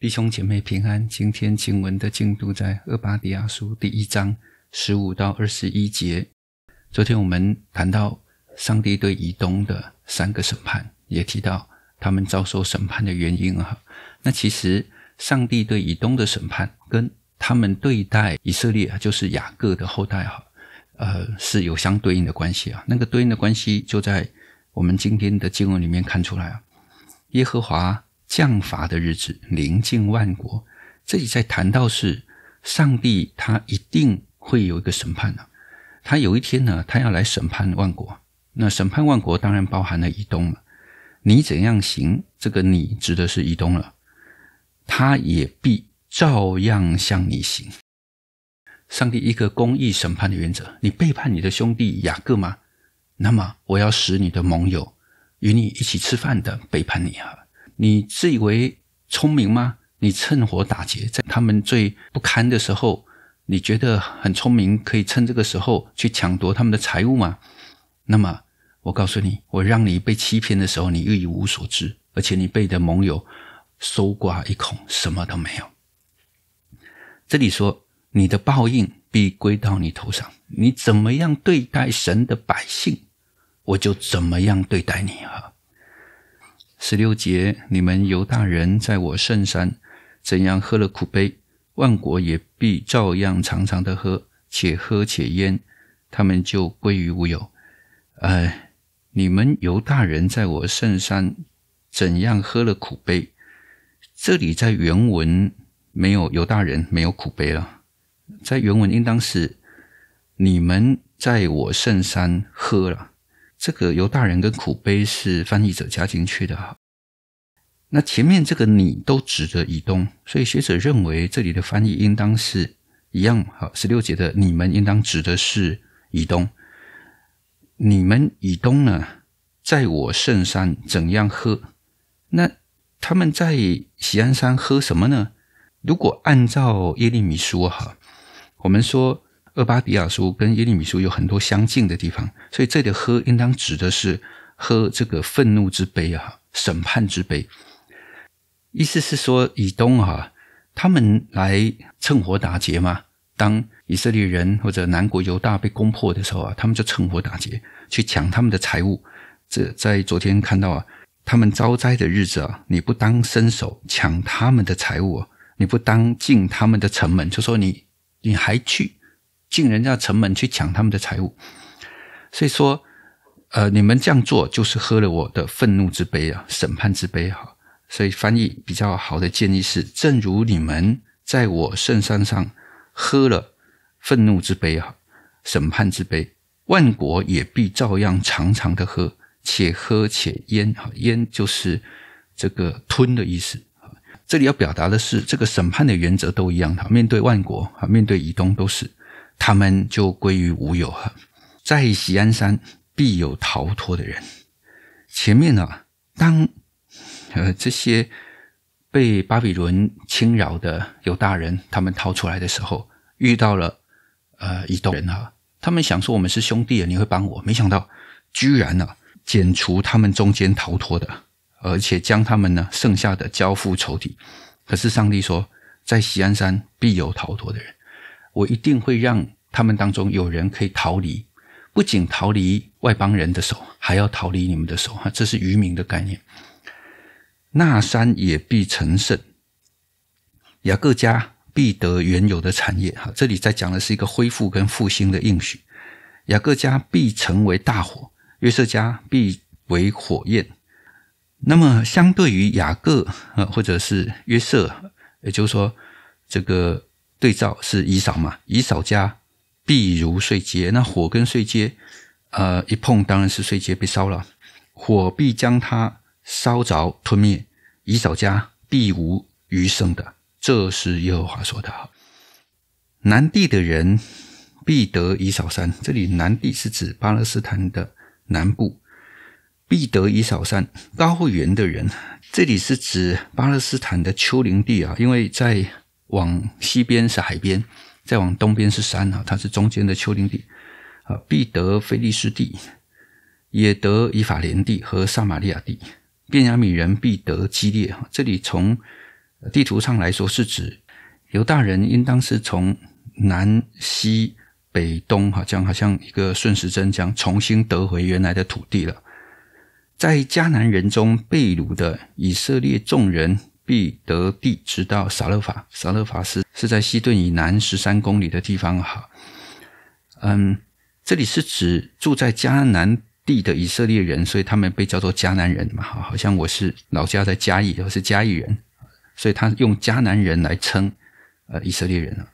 弟兄姐妹平安，今天经文的进度在厄巴迪亚书第一章十五到二十一节。昨天我们谈到上帝对以东的三个审判，也提到他们遭受审判的原因啊。那其实上帝对以东的审判跟他们对待以色列，就是雅各的后代哈，呃，是有相对应的关系啊。那个对应的关系就在我们今天的经文里面看出来啊。耶和华。降罚的日子临近万国，这里在谈到是上帝，他一定会有一个审判啊。他有一天呢，他要来审判万国。那审判万国当然包含了以东了。你怎样行？这个“你”指的是以东了。他也必照样向你行。上帝一个公义审判的原则：你背叛你的兄弟雅各吗？那么我要使你的盟友与你一起吃饭的背叛你啊！你自以为聪明吗？你趁火打劫，在他们最不堪的时候，你觉得很聪明，可以趁这个时候去抢夺他们的财物吗？那么我告诉你，我让你被欺骗的时候，你又一无所知，而且你被的盟友搜刮一空，什么都没有。这里说，你的报应必归到你头上，你怎么样对待神的百姓，我就怎么样对待你啊。十六节，你们犹大人在我圣山怎样喝了苦杯，万国也必照样常常的喝，且喝且焉，他们就归于无有。哎，你们犹大人在我圣山怎样喝了苦杯？这里在原文没有犹大人，没有苦杯了，在原文应当是你们在我圣山喝了。这个犹大人跟苦悲是翻译者加进去的哈。那前面这个你都指的以东，所以学者认为这里的翻译应当是一样哈。十六节的你们应当指的是以东，你们以东呢，在我圣山怎样喝？那他们在喜安山喝什么呢？如果按照耶利米书哈，我们说。厄巴比亚书跟耶利米书有很多相近的地方，所以这里的喝应当指的是喝这个愤怒之杯啊，审判之杯。意思是说，以东啊，他们来趁火打劫嘛。当以色列人或者南国犹大被攻破的时候啊，他们就趁火打劫，去抢他们的财物。这在昨天看到啊，他们招灾的日子啊，你不当伸手抢他们的财物，你不当进他们的城门，就说你你还去。进人家城门去抢他们的财物，所以说，呃，你们这样做就是喝了我的愤怒之杯啊，审判之杯哈。所以翻译比较好的建议是：正如你们在我圣山上喝了愤怒之杯啊，审判之杯，万国也必照样长长的喝，且喝且咽哈，咽就是这个吞的意思这里要表达的是，这个审判的原则都一样哈，面对万国啊，面对以东都是。他们就归于无有了。在喜安山必有逃脱的人。前面呢，当呃这些被巴比伦侵扰的犹大人他们逃出来的时候，遇到了呃一端人啊，他们想说我们是兄弟啊，你会帮我，没想到居然呢剪除他们中间逃脱的，而且将他们呢剩下的交付仇敌。可是上帝说，在锡安山必有逃脱的人。我一定会让他们当中有人可以逃离，不仅逃离外邦人的手，还要逃离你们的手哈，这是愚民的概念。那山也必成圣，雅各家必得原有的产业。哈，这里在讲的是一个恢复跟复兴的应许。雅各家必成为大火，约瑟家必为火焰。那么，相对于雅各或者是约瑟，也就是说这个。对照是以扫嘛？以扫家必如碎阶，那火跟碎阶，呃，一碰当然是碎秸被烧了，火必将它烧着吞灭，以扫家必无余生的。这是耶和华说的。南地的人必得以扫山，这里南地是指巴勒斯坦的南部，必得以扫山。高原的人，这里是指巴勒斯坦的丘陵地啊，因为在。往西边是海边，再往东边是山啊！它是中间的丘陵地啊。必得非利士地，也得以法莲地和撒玛利亚地。便雅米人必得基列啊！这里从地图上来说是指犹大人，应当是从南、西、北、东，好像好像一个顺时针，将重新得回原来的土地了。在迦南人中被掳的以色列众人。必得地直到撒勒法，撒勒法是是在西顿以南十三公里的地方哈。嗯，这里是指住在迦南地的以色列人，所以他们被叫做迦南人嘛哈。好像我是老家在加利，我是加利人，所以他用迦南人来称呃以色列人啊。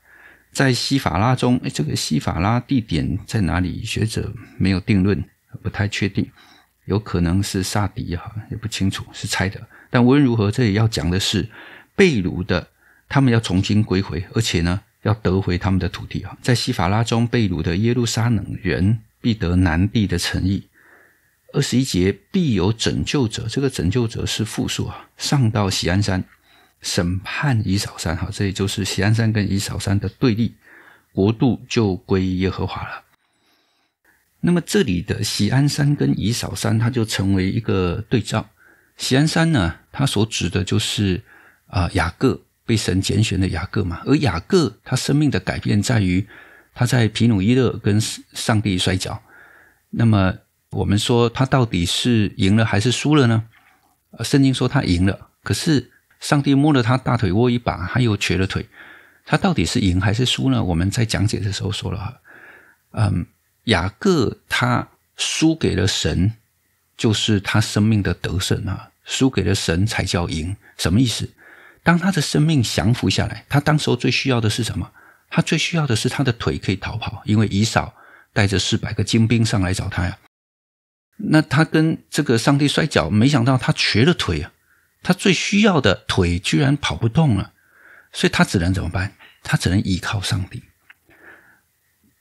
在西法拉中，哎，这个西法拉地点在哪里？学者没有定论，不太确定，有可能是萨迪哈，也不清楚，是猜的。但无论如何，这里要讲的是，被掳的他们要重新归回，而且呢，要得回他们的土地啊。在西法拉中，被掳的耶路撒冷人必得南地的诚意。二十一节必有拯救者，这个拯救者是复数啊。上到喜安山，审判以扫山。哈，这里就是喜安山跟以扫山的对立国度就归耶和华了。那么这里的喜安山跟以扫山，它就成为一个对照。喜安山呢？他所指的就是啊，雅各被神拣选的雅各嘛。而雅各他生命的改变在于他在皮努伊勒跟上帝摔跤。那么我们说他到底是赢了还是输了呢？圣经说他赢了，可是上帝摸了他大腿窝一把，他又瘸了腿。他到底是赢还是输呢？我们在讲解的时候说了哈，嗯，雅各他输给了神。就是他生命的得胜啊，输给了神才叫赢，什么意思？当他的生命降服下来，他当时候最需要的是什么？他最需要的是他的腿可以逃跑，因为以扫带着四百个精兵上来找他呀。那他跟这个上帝摔跤，没想到他瘸了腿啊，他最需要的腿居然跑不动了，所以他只能怎么办？他只能依靠上帝。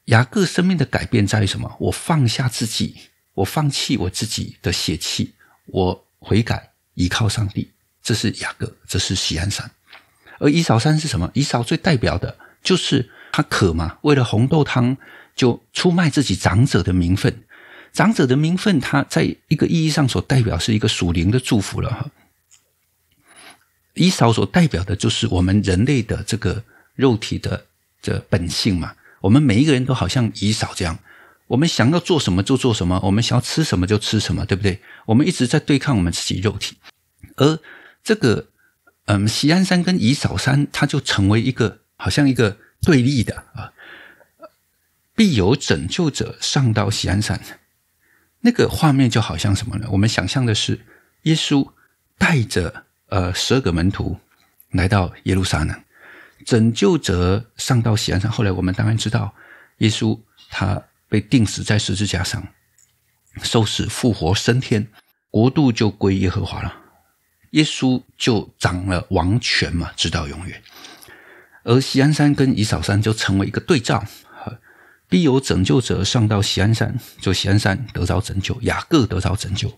雅各生命的改变在于什么？我放下自己。我放弃我自己的血气，我悔改，依靠上帝。这是雅各，这是喜安山。而伊扫山是什么？伊扫最代表的就是他渴嘛，为了红豆汤就出卖自己长者的名分。长者的名分，他在一个意义上所代表是一个属灵的祝福了哈。伊扫所代表的就是我们人类的这个肉体的这本性嘛。我们每一个人都好像伊扫这样。我们想要做什么就做什么，我们想要吃什么就吃什么，对不对？我们一直在对抗我们自己肉体，而这个嗯，喜安山跟乙草山，它就成为一个好像一个对立的啊。必有拯救者上到喜安山，那个画面就好像什么呢？我们想象的是耶稣带着呃十二个门徒来到耶路撒冷，拯救者上到喜安山。后来我们当然知道，耶稣他。被钉死在十字架上，受死复活升天，国度就归耶和华了。耶稣就掌了王权嘛，直到永远。而锡安山跟以扫山就成为一个对照，必有拯救者上到锡安山，就锡安山得着拯救，雅各得着拯救，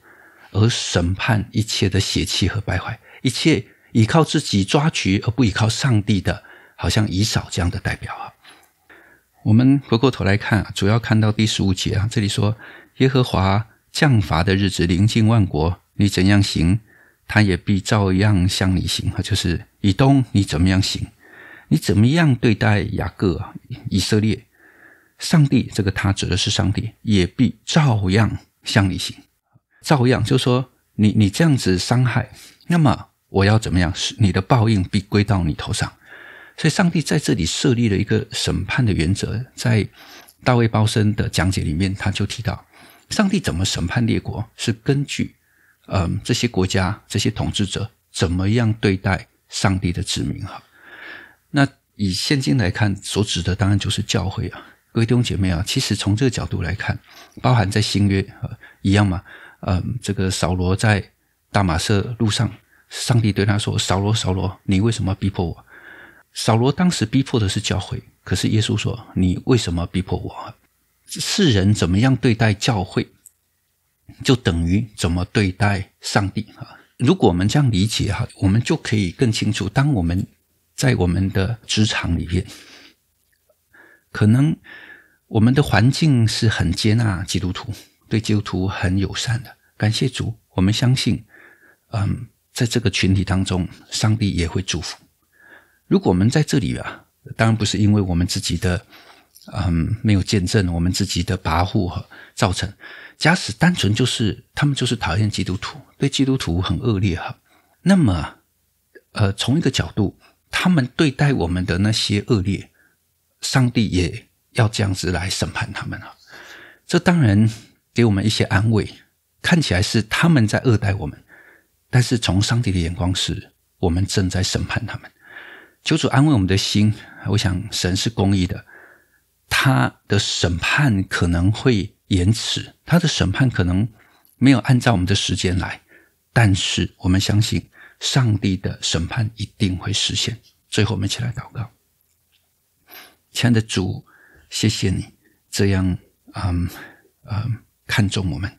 而审判一切的邪气和败坏，一切依靠自己抓取而不依靠上帝的，好像以扫这样的代表啊。我们回过头来看，主要看到第十五节啊，这里说：“耶和华降罚的日子临近万国，你怎样行，他也必照样向你行。”啊，就是以东，你怎么样行？你怎么样对待雅各以色列，上帝这个他指的是上帝，也必照样向你行，照样就是说，你你这样子伤害，那么我要怎么样？你的报应必归到你头上。所以，上帝在这里设立了一个审判的原则。在大卫包森的讲解里面，他就提到，上帝怎么审判列国，是根据，嗯，这些国家、这些统治者怎么样对待上帝的子民哈。那以现今来看，所指的当然就是教会啊，各位弟兄姐妹啊。其实从这个角度来看，包含在新约啊，一样嘛。嗯，这个扫罗在大马色路上，上帝对他说：“扫罗，扫罗，你为什么要逼迫我？”扫罗当时逼迫的是教会，可是耶稣说：“你为什么逼迫我？世人怎么样对待教会，就等于怎么对待上帝啊！”如果我们这样理解哈，我们就可以更清楚。当我们在我们的职场里面，可能我们的环境是很接纳基督徒，对基督徒很友善的。感谢主，我们相信，嗯，在这个群体当中，上帝也会祝福。如果我们在这里啊，当然不是因为我们自己的，嗯，没有见证，我们自己的跋扈哈造成。假使单纯就是他们就是讨厌基督徒，对基督徒很恶劣哈，那么，呃，从一个角度，他们对待我们的那些恶劣，上帝也要这样子来审判他们啊。这当然给我们一些安慰，看起来是他们在恶待我们，但是从上帝的眼光，是我们正在审判他们。求主安慰我们的心。我想神是公义的，他的审判可能会延迟，他的审判可能没有按照我们的时间来，但是我们相信上帝的审判一定会实现。最后，我们一起来祷告。亲爱的主，谢谢你这样，嗯嗯，看重我们。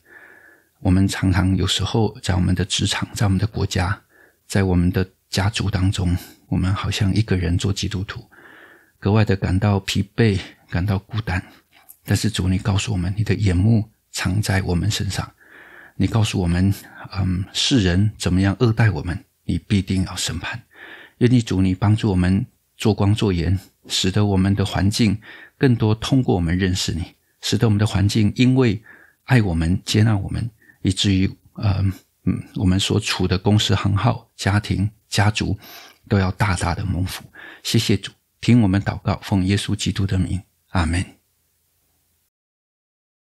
我们常常有时候在我们的职场，在我们的国家，在我们的。家族当中，我们好像一个人做基督徒，格外的感到疲惫，感到孤单。但是主，你告诉我们，你的眼目藏在我们身上。你告诉我们，嗯，世人怎么样恶待我们，你必定要审判。愿你主，你帮助我们做光做盐，使得我们的环境更多通过我们认识你，使得我们的环境因为爱我们、接纳我们，以至于，嗯。嗯，我们所处的公司行号、家庭、家族，都要大大的蒙福。谢谢主，听我们祷告，奉耶稣基督的名，阿门。